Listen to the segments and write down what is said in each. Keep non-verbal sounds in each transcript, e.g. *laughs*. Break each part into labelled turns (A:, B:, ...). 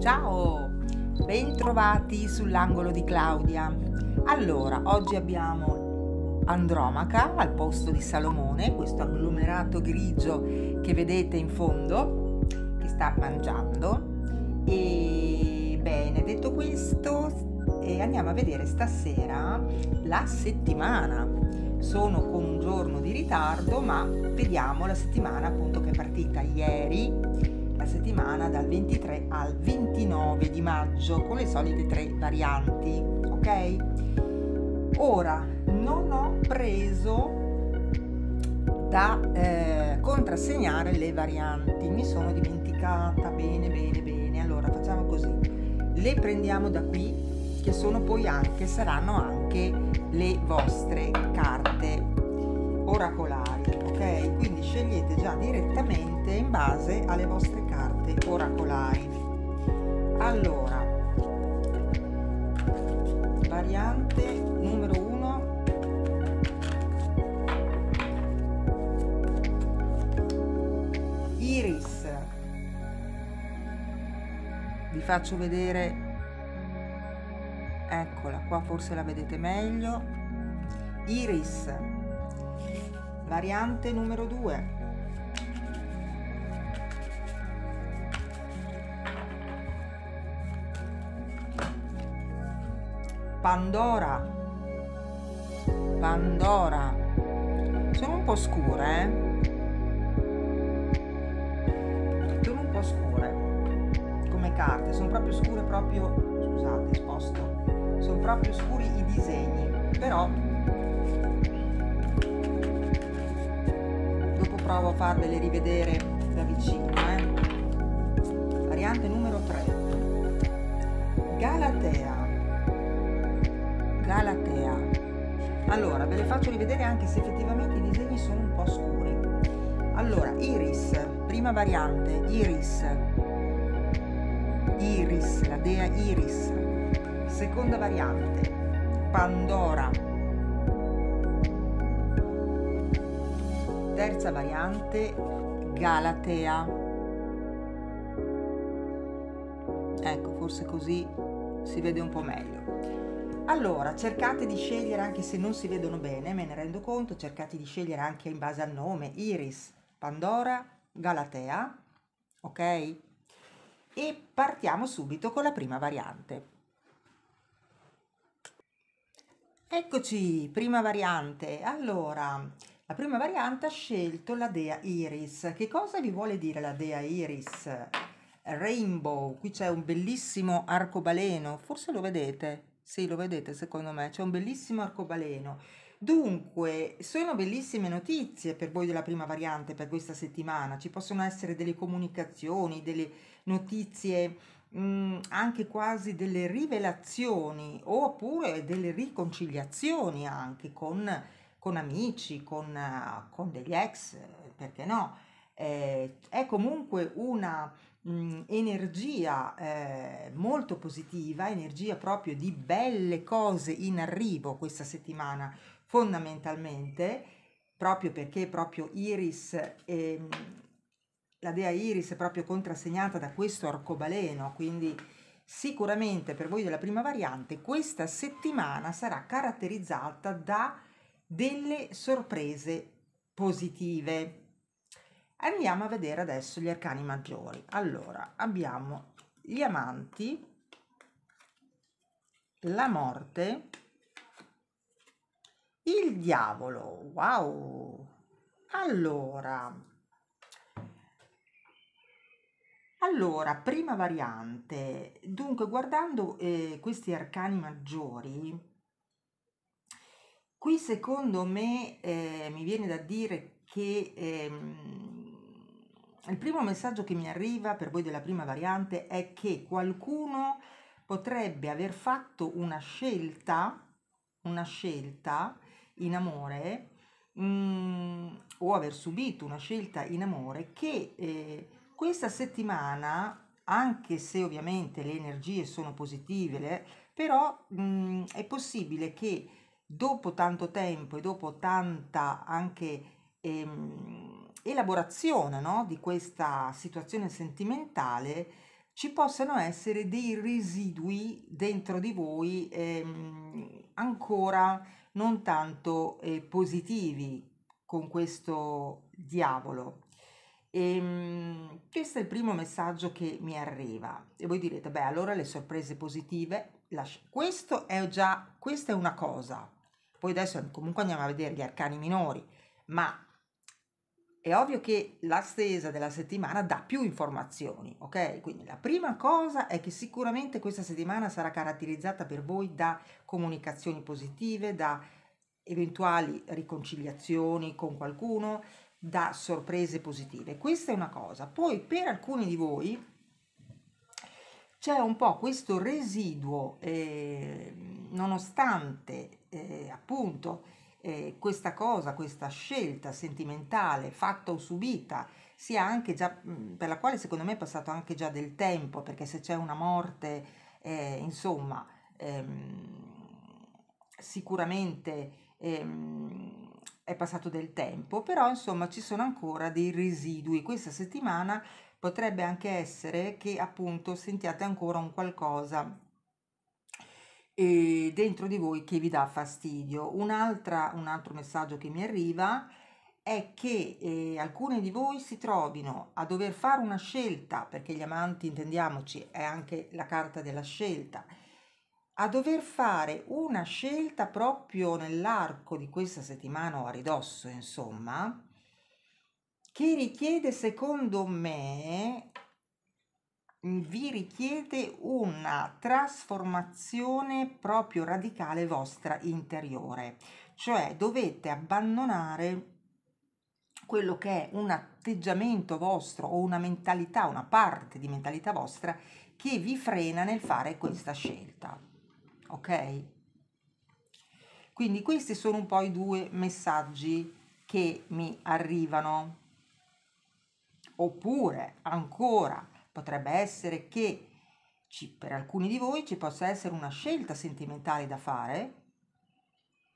A: Ciao, bentrovati sull'angolo di Claudia. Allora, oggi abbiamo Andromaca al posto di Salomone, questo agglomerato grigio che vedete in fondo, che sta mangiando. E bene, detto questo, eh, andiamo a vedere stasera la settimana sono con un giorno di ritardo, ma vediamo la settimana appunto che è partita ieri la settimana dal 23 al 29 di maggio con le solite tre varianti, ok? Ora non ho preso da eh, contrassegnare le varianti, mi sono dimenticata, bene, bene, bene, allora facciamo così, le prendiamo da qui che sono poi anche, saranno anche le vostre carte oracolari ok? Quindi scegliete già direttamente in base alle vostre carte oracolari. Allora, variante numero 1 Iris. Vi faccio vedere Eccola, qua forse la vedete meglio. Iris Variante numero 2. Pandora. Pandora. Sono un po' scure, eh? Sono un po' scure come carte, sono proprio scure proprio, scusate, sposto. Sono proprio scuri i disegni, però provo a farvele rivedere da vicino. Eh. Variante numero 3. Galatea. Galatea. Allora, ve le faccio rivedere anche se effettivamente i disegni sono un po' scuri. Allora, Iris, prima variante, Iris. Iris, la dea Iris. Seconda variante, Pandora. terza variante Galatea. Ecco, forse così si vede un po' meglio. Allora, cercate di scegliere anche se non si vedono bene, me ne rendo conto, cercate di scegliere anche in base al nome, Iris, Pandora, Galatea, ok? E partiamo subito con la prima variante. Eccoci, prima variante. Allora, la prima variante ha scelto la dea Iris. Che cosa vi vuole dire la dea Iris? Rainbow, qui c'è un bellissimo arcobaleno, forse lo vedete? Sì, lo vedete secondo me, c'è un bellissimo arcobaleno. Dunque, sono bellissime notizie per voi della prima variante per questa settimana. Ci possono essere delle comunicazioni, delle notizie, mh, mm, anche quasi delle rivelazioni, oppure delle riconciliazioni anche con con amici, con, con degli ex, perché no? Eh, è comunque una mh, mm, energia eh, molto positiva, energia proprio di belle cose in arrivo questa settimana fondamentalmente, proprio perché proprio Iris, ehm, la dea Iris è proprio contrassegnata da questo arcobaleno, quindi sicuramente per voi della prima variante questa settimana sarà caratterizzata da delle sorprese positive. Andiamo a vedere adesso gli arcani maggiori. Allora, abbiamo gli amanti, la morte, il diavolo. Wow! Allora, allora prima variante. Dunque, guardando eh, questi arcani maggiori, Qui secondo me eh, mi viene da dire che ehm, il primo messaggio che mi arriva per voi della prima variante è che qualcuno potrebbe aver fatto una scelta, una scelta in amore mh, mm, o aver subito una scelta in amore che eh, questa settimana, anche se ovviamente le energie sono positive, però mh, mm, è possibile che dopo tanto tempo e dopo tanta anche ehm, elaborazione no? di questa situazione sentimentale ci possano essere dei residui dentro di voi ehm, ancora non tanto eh, positivi con questo diavolo. E, ehm, questo è il primo messaggio che mi arriva e voi direte, beh allora le sorprese positive, lascia. questo è già, questa è una cosa, poi adesso comunque andiamo a vedere gli arcani minori, ma è ovvio che la stesa della settimana dà più informazioni, ok? Quindi la prima cosa è che sicuramente questa settimana sarà caratterizzata per voi da comunicazioni positive, da eventuali riconciliazioni con qualcuno, da sorprese positive. Questa è una cosa. Poi per alcuni di voi c'è un po' questo residuo, eh, nonostante eh, appunto eh, questa cosa, questa scelta sentimentale fatta o subita, sia anche già, per la quale secondo me è passato anche già del tempo, perché se c'è una morte, eh, insomma, ehm, sicuramente ehm, è passato del tempo, però insomma ci sono ancora dei residui. Questa settimana potrebbe anche essere che appunto sentiate ancora un qualcosa eh, dentro di voi che vi dà fastidio. Un'altra, un altro messaggio che mi arriva è che eh, alcuni di voi si trovino a dover fare una scelta, perché gli amanti, intendiamoci, è anche la carta della scelta, a dover fare una scelta proprio nell'arco di questa settimana o a ridosso, insomma, che richiede secondo me mm, vi richiede una trasformazione proprio radicale vostra interiore, cioè dovete abbandonare quello che è un atteggiamento vostro o una mentalità, una parte di mentalità vostra che vi frena nel fare questa scelta. Ok? Quindi questi sono un po' i due messaggi che mi arrivano. Oppure, ancora, potrebbe essere che ci, per alcuni di voi ci possa essere una scelta sentimentale da fare,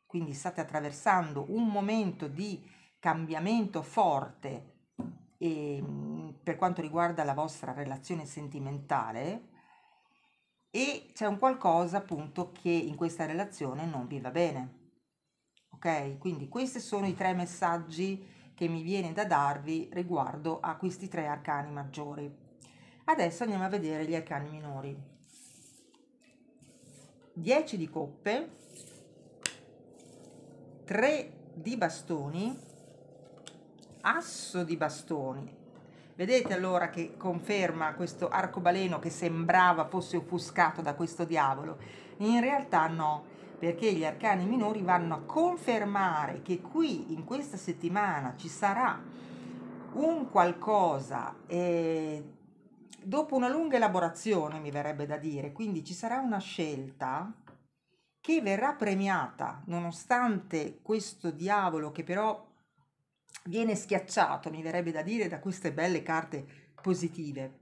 A: quindi state attraversando un momento di cambiamento forte e, per quanto riguarda la vostra relazione sentimentale e c'è un qualcosa appunto che in questa relazione non vi va bene. Ok? Quindi questi sono i tre messaggi che mi viene da darvi riguardo a questi tre arcani maggiori. Adesso andiamo a vedere gli arcani minori. 10 di coppe, 3 di bastoni, asso di bastoni. Vedete allora che conferma questo arcobaleno che sembrava fosse offuscato da questo diavolo? In realtà no, perché gli arcani minori vanno a confermare che qui in questa settimana ci sarà un qualcosa eh, dopo una lunga elaborazione, mi verrebbe da dire, quindi ci sarà una scelta che verrà premiata nonostante questo diavolo che però viene schiacciato, mi verrebbe da dire, da queste belle carte positive.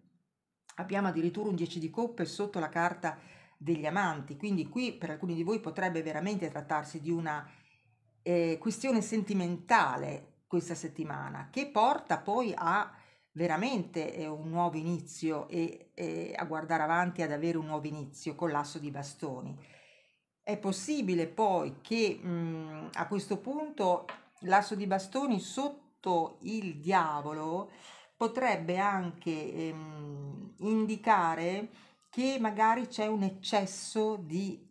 A: Abbiamo addirittura un 10 di coppe sotto la carta degli amanti. Quindi qui per alcuni di voi potrebbe veramente trattarsi di una eh, questione sentimentale questa settimana che porta poi a veramente eh, un nuovo inizio e, e a guardare avanti ad avere un nuovo inizio con l'asso di bastoni. È possibile poi che mh, a questo punto l'asso di bastoni sotto il diavolo potrebbe anche ehm, indicare che magari c'è un eccesso di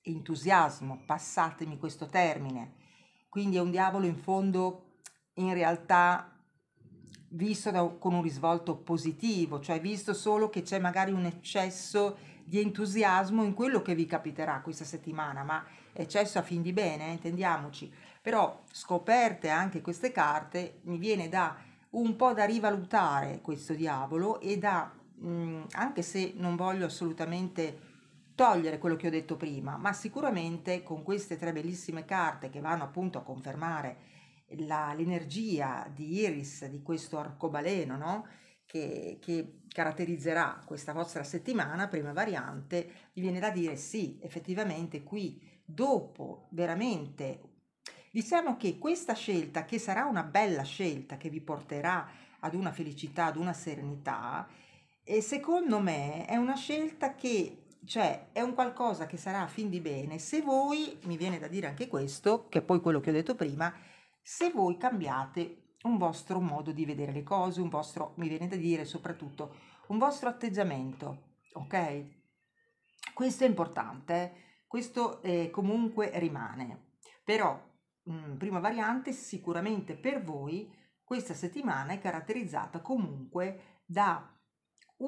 A: entusiasmo, passatemi questo termine. Quindi è un diavolo in fondo in realtà visto da, con un risvolto positivo, cioè visto solo che c'è magari un eccesso di entusiasmo in quello che vi capiterà questa settimana, ma eccesso a fin di bene, eh, intendiamoci. Però scoperte anche queste carte, mi viene da un po' da rivalutare questo diavolo e da mh, mm, anche se non voglio assolutamente togliere quello che ho detto prima, ma sicuramente con queste tre bellissime carte che vanno appunto a confermare la, l'energia di Iris, di questo arcobaleno, no? Che, che, caratterizzerà questa vostra settimana, prima variante, vi viene da dire sì, effettivamente qui dopo veramente diciamo che questa scelta, che sarà una bella scelta che vi porterà ad una felicità, ad una serenità, e secondo me è una scelta che, cioè, è un qualcosa che sarà a fin di bene se voi, mi viene da dire anche questo, che è poi quello che ho detto prima, se voi cambiate un vostro modo di vedere le cose, un vostro, mi viene da dire soprattutto, un vostro atteggiamento, ok? Questo è importante, eh? questo eh, comunque rimane, però mh, mm, prima variante sicuramente per voi questa settimana è caratterizzata comunque da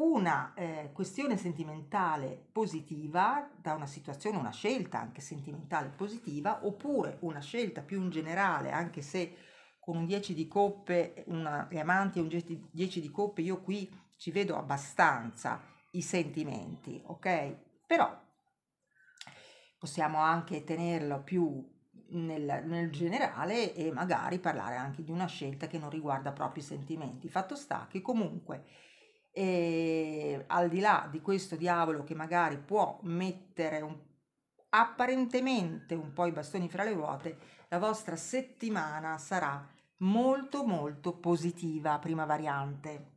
A: una eh, questione sentimentale positiva da una situazione, una scelta anche sentimentale positiva, oppure una scelta più in generale, anche se con un 10 di coppe, una, gli amanti e un 10 di coppe, io qui ci vedo abbastanza i sentimenti, ok? Però possiamo anche tenerlo più nel, nel, generale e magari parlare anche di una scelta che non riguarda proprio i sentimenti. Fatto sta che comunque e al di là di questo diavolo che magari può mettere un, apparentemente un po' i bastoni fra le ruote, la vostra settimana sarà molto molto positiva, prima variante.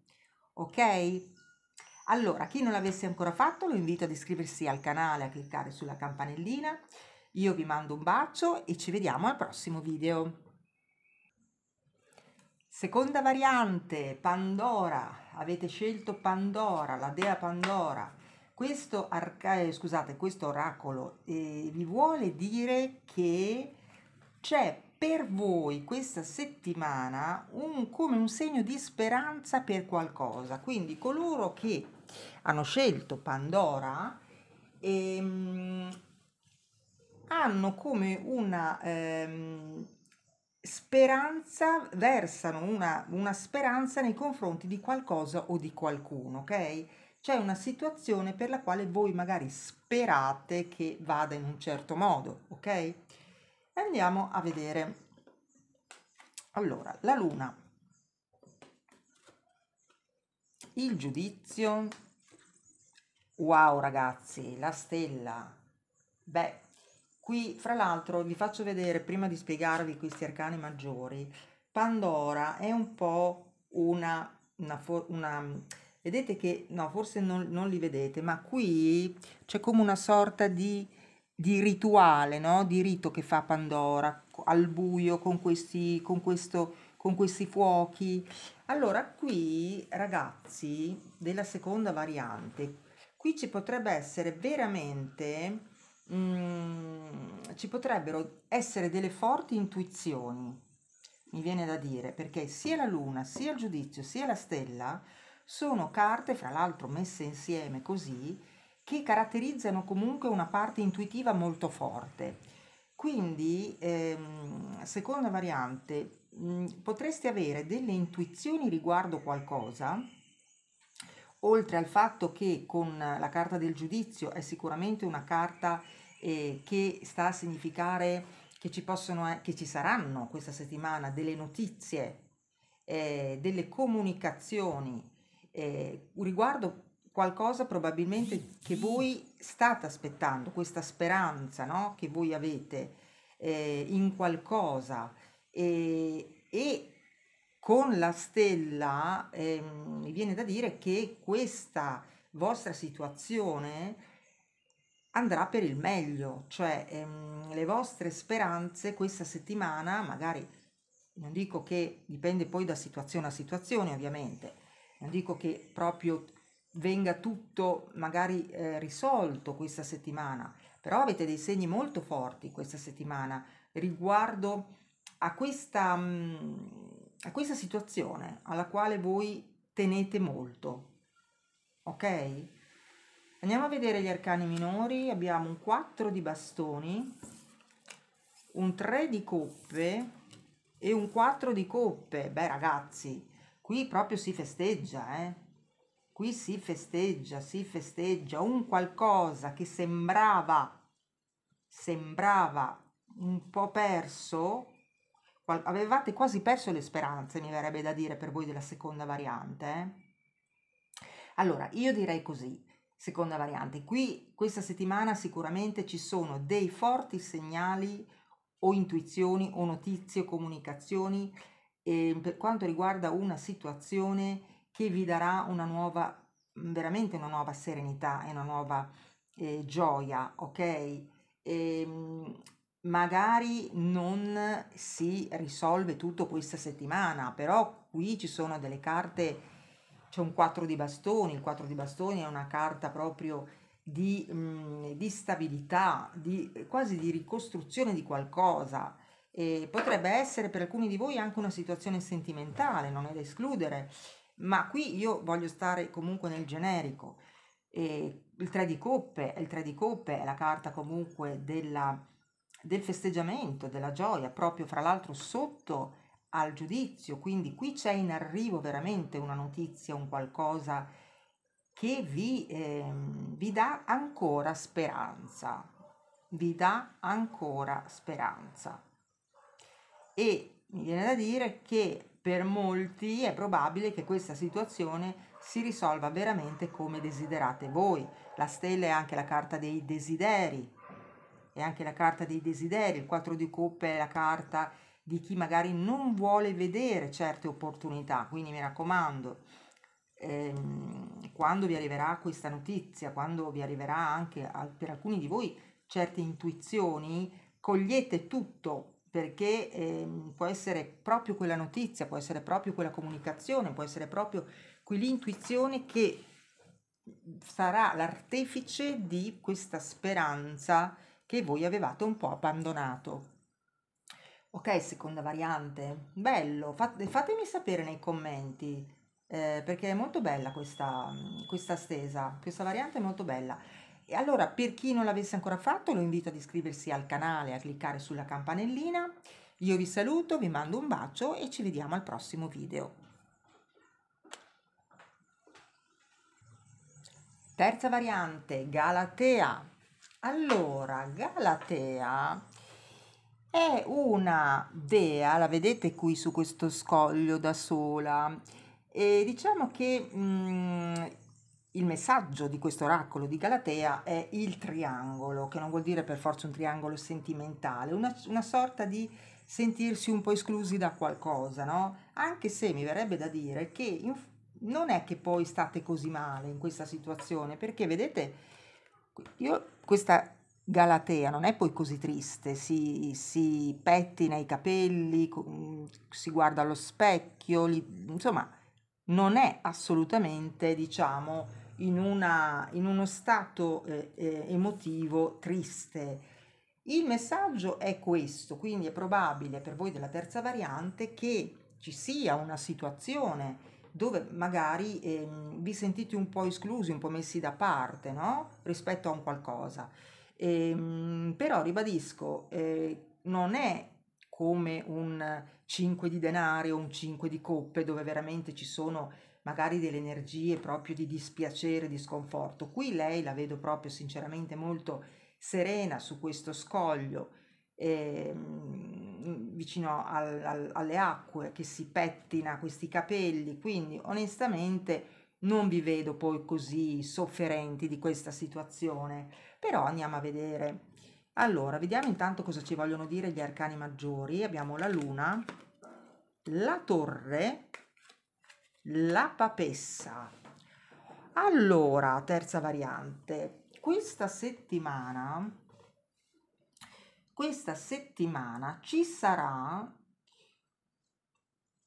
A: Ok? Allora, chi non l'avesse ancora fatto lo invito ad iscriversi al canale, a cliccare sulla campanellina. Io vi mando un bacio e ci vediamo al prossimo video. Seconda variante, Pandora avete scelto Pandora, la dea Pandora. Questo, arca- eh, scusate, questo oracolo eh, vi vuole dire che c'è per voi questa settimana un, come un segno di speranza per qualcosa. Quindi coloro che hanno scelto Pandora ehm, hanno come una... Ehm, speranza, versano una, una speranza nei confronti di qualcosa o di qualcuno, ok? C'è una situazione per la quale voi magari sperate che vada in un certo modo, ok? Andiamo a vedere. Allora, la luna, il giudizio, wow ragazzi, la stella, beh, Qui, fra l'altro, vi faccio vedere, prima di spiegarvi questi arcani maggiori, Pandora è un po' una... una, una vedete che, no, forse non, non li vedete, ma qui c'è come una sorta di, di rituale, no? Di rito che fa Pandora al buio con questi, con questo, con questi fuochi. Allora, qui, ragazzi, della seconda variante, qui ci potrebbe essere veramente Mm, ci potrebbero essere delle forti intuizioni, mi viene da dire, perché sia la luna, sia il giudizio, sia la stella sono carte, fra l'altro messe insieme così, che caratterizzano comunque una parte intuitiva molto forte. Quindi, ehm, seconda variante, mh, mm, potresti avere delle intuizioni riguardo qualcosa oltre al fatto che con la carta del giudizio è sicuramente una carta eh, che sta a significare che ci, possono, che ci saranno questa settimana delle notizie, eh, delle comunicazioni eh, riguardo qualcosa probabilmente che voi state aspettando, questa speranza no? che voi avete eh, in qualcosa e con la stella eh, mi viene da dire che questa vostra situazione andrà per il meglio, cioè ehm, le vostre speranze questa settimana, magari non dico che dipende poi da situazione a situazione ovviamente, non dico che proprio venga tutto magari eh, risolto questa settimana, però avete dei segni molto forti questa settimana riguardo a questa... Mh, mm, a questa situazione alla quale voi tenete molto. Ok? Andiamo a vedere gli arcani minori, abbiamo un 4 di bastoni, un 3 di coppe e un 4 di coppe. Beh ragazzi, qui proprio si festeggia, eh? Qui si festeggia, si festeggia un qualcosa che sembrava, sembrava un po' perso, avevate quasi perso le speranze, mi verrebbe da dire per voi della seconda variante. Eh? Allora, io direi così, seconda variante, qui questa settimana sicuramente ci sono dei forti segnali o intuizioni o notizie o comunicazioni eh, per quanto riguarda una situazione che vi darà una nuova, veramente una nuova serenità e una nuova eh, gioia, ok? E, ehm, magari non si risolve tutto questa settimana, però qui ci sono delle carte, c'è un 4 di bastoni, il 4 di bastoni è una carta proprio di, mh, mm, di stabilità, di, quasi di ricostruzione di qualcosa. E potrebbe essere per alcuni di voi anche una situazione sentimentale, non è da escludere, ma qui io voglio stare comunque nel generico. E il 3 di coppe, il 3 di coppe è la carta comunque della del festeggiamento, della gioia, proprio fra l'altro sotto al giudizio, quindi qui c'è in arrivo veramente una notizia, un qualcosa che vi, eh, vi dà ancora speranza, vi dà ancora speranza. E mi viene da dire che per molti è probabile che questa situazione si risolva veramente come desiderate voi. La stella è anche la carta dei desideri, è anche la carta dei desideri, il 4 di coppe è la carta di chi magari non vuole vedere certe opportunità, quindi mi raccomando, ehm, quando vi arriverà questa notizia, quando vi arriverà anche a, per alcuni di voi certe intuizioni, cogliete tutto perché ehm, può essere proprio quella notizia, può essere proprio quella comunicazione, può essere proprio quell'intuizione che sarà l'artefice di questa speranza che voi avevate un po' abbandonato. Ok, seconda variante, bello, fatemi sapere nei commenti eh, perché è molto bella questa, questa stesa, questa variante è molto bella. E allora, per chi non l'avesse ancora fatto, lo invito ad iscriversi al canale, a cliccare sulla campanellina. Io vi saluto, vi mando un bacio e ci vediamo al prossimo video. Terza variante, Galatea. Allora, Galatea è una dea, la vedete qui su questo scoglio da sola, e diciamo che mh, mm, il messaggio di questo oracolo di Galatea è il triangolo, che non vuol dire per forza un triangolo sentimentale, una, una sorta di sentirsi un po' esclusi da qualcosa, no? Anche se mi verrebbe da dire che in, non è che poi state così male in questa situazione, perché vedete io, questa Galatea non è poi così triste, si, si pettina i capelli, mm, si guarda allo specchio, li, insomma non è assolutamente, diciamo, in, una, in uno stato eh, eh, emotivo triste. Il messaggio è questo, quindi è probabile per voi della terza variante che ci sia una situazione dove magari eh, vi sentite un po' esclusi, un po' messi da parte no? rispetto a un qualcosa. E, ehm, però ribadisco, eh, non è come un 5 di denari o un 5 di coppe dove veramente ci sono magari delle energie proprio di dispiacere, di sconforto. Qui lei la vedo proprio sinceramente molto serena su questo scoglio eh, vicino al, al, alle acque, che si pettina questi capelli, quindi onestamente non vi vedo poi così sofferenti di questa situazione, però andiamo a vedere. Allora, vediamo intanto cosa ci vogliono dire gli arcani maggiori. Abbiamo la luna, la torre, la papessa. Allora, terza variante. Questa settimana questa settimana ci sarà,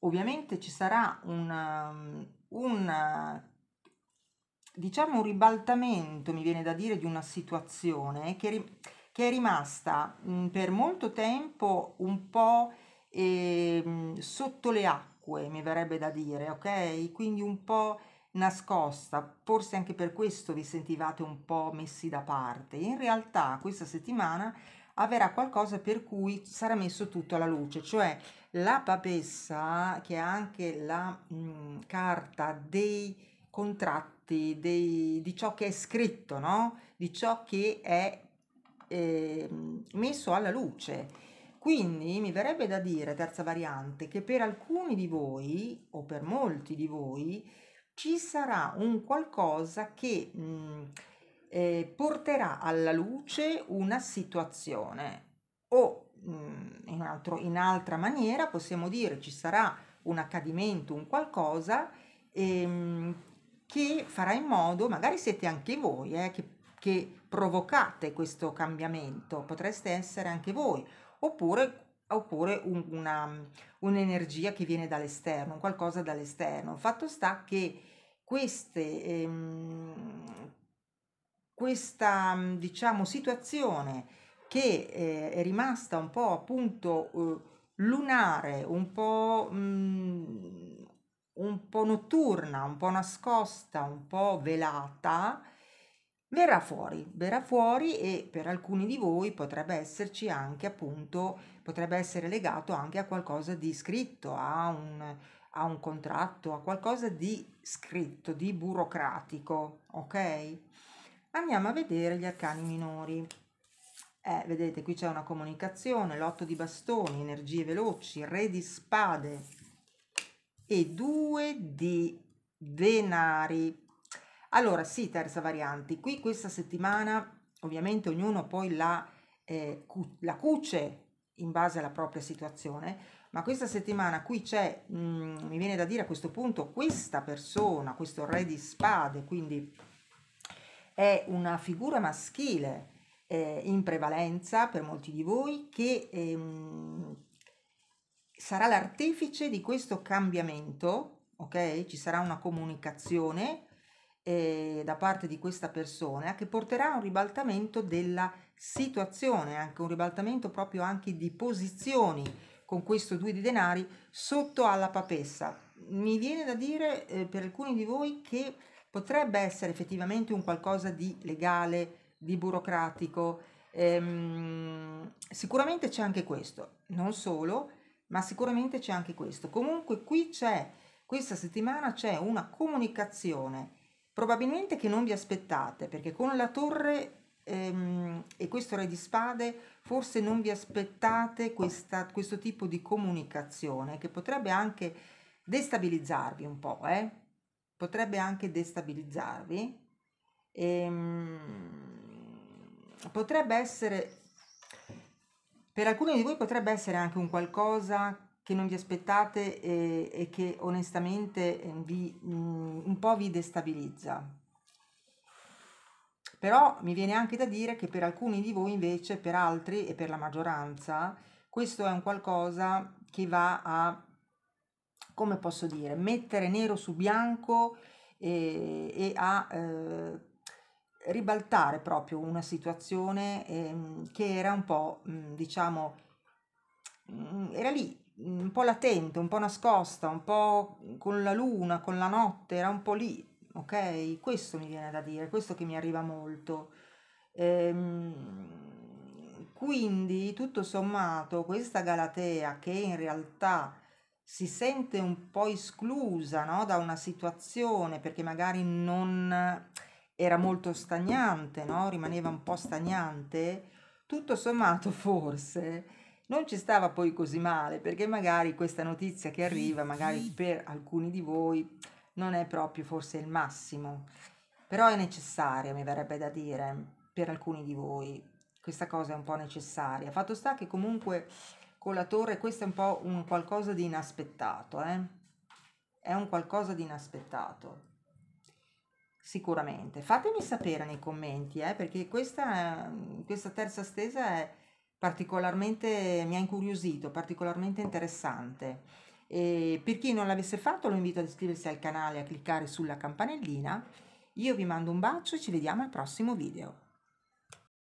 A: ovviamente ci sarà un, um, un diciamo un ribaltamento, mi viene da dire, di una situazione che, che è rimasta mh, mm, per molto tempo un po' eh, sotto le acque, mi verrebbe da dire, ok? Quindi un po' nascosta, forse anche per questo vi sentivate un po' messi da parte. In realtà questa settimana avrà qualcosa per cui sarà messo tutto alla luce, cioè la papessa, che è anche la mh, mm, carta dei contratti, dei, di ciò che è scritto, no? di ciò che è eh, messo alla luce. Quindi mi verrebbe da dire, terza variante, che per alcuni di voi, o per molti di voi, ci sarà un qualcosa che... Mh, mm, eh, porterà alla luce una situazione o mh, mm, in, altro, in altra maniera possiamo dire ci sarà un accadimento, un qualcosa ehm, che farà in modo, magari siete anche voi eh, che, che provocate questo cambiamento, potreste essere anche voi, oppure oppure un, una, un'energia che viene dall'esterno, qualcosa dall'esterno. Fatto sta che queste, ehm, questa mm, diciamo, situazione che eh, è rimasta un po' appunto eh, lunare, un po', mh, mm, un po' notturna, un po' nascosta, un po' velata, verrà fuori, verrà fuori e per alcuni di voi potrebbe esserci anche appunto, potrebbe essere legato anche a qualcosa di scritto, a un, a un contratto, a qualcosa di scritto, di burocratico, ok? andiamo a vedere gli arcani minori. Eh, vedete, qui c'è una comunicazione, l'otto di bastoni, energie veloci, re di spade e due di denari. Allora, sì, terza variante. Qui questa settimana, ovviamente, ognuno poi la, eh, cu la cuce in base alla propria situazione, ma questa settimana qui c'è, mm, mi viene da dire a questo punto, questa persona, questo re di spade, quindi è una figura maschile eh, in prevalenza per molti di voi che ehm, sarà l'artefice di questo cambiamento, ok? Ci sarà una comunicazione eh, da parte di questa persona che porterà a un ribaltamento della situazione, anche un ribaltamento proprio anche di posizioni con questo due di denari sotto alla papessa. Mi viene da dire eh, per alcuni di voi che potrebbe essere effettivamente un qualcosa di legale, di burocratico. Ehm, sicuramente c'è anche questo, non solo, ma sicuramente c'è anche questo. Comunque qui c'è, questa settimana c'è una comunicazione, probabilmente che non vi aspettate, perché con la torre ehm, e questo re di spade forse non vi aspettate questa, questo tipo di comunicazione che potrebbe anche destabilizzarvi un po', eh? potrebbe anche destabilizzarvi, ehm, potrebbe essere, per alcuni di voi potrebbe essere anche un qualcosa che non vi aspettate e, e che onestamente ehm, vi, mh, mm, un po' vi destabilizza. Però mi viene anche da dire che per alcuni di voi invece, per altri e per la maggioranza, questo è un qualcosa che va a come posso dire, mettere nero su bianco e, e a eh, ribaltare proprio una situazione eh, che era un po', mm, diciamo, mm, era lì, un po' latente, un po' nascosta, un po' con la luna, con la notte, era un po' lì, ok? Questo mi viene da dire, questo che mi arriva molto. Ehm, quindi, tutto sommato, questa Galatea che in realtà si sente un po' esclusa no? da una situazione perché magari non era molto stagnante, no? rimaneva un po' stagnante, tutto sommato *laughs* forse non ci stava poi così male perché magari questa notizia che arriva magari per alcuni di voi non è proprio forse il massimo, però è necessaria mi verrebbe da dire per alcuni di voi, questa cosa è un po' necessaria. Fatto sta che comunque con la torre, questo è un po' un qualcosa di inaspettato, eh? è un qualcosa di inaspettato, sicuramente. Fatemi sapere nei commenti, eh? perché questa, mm, questa terza stesa è particolarmente, mi ha incuriosito, particolarmente interessante. E per chi non l'avesse fatto lo invito ad iscriversi al canale e a cliccare sulla campanellina. Io vi mando un bacio e ci vediamo al prossimo video.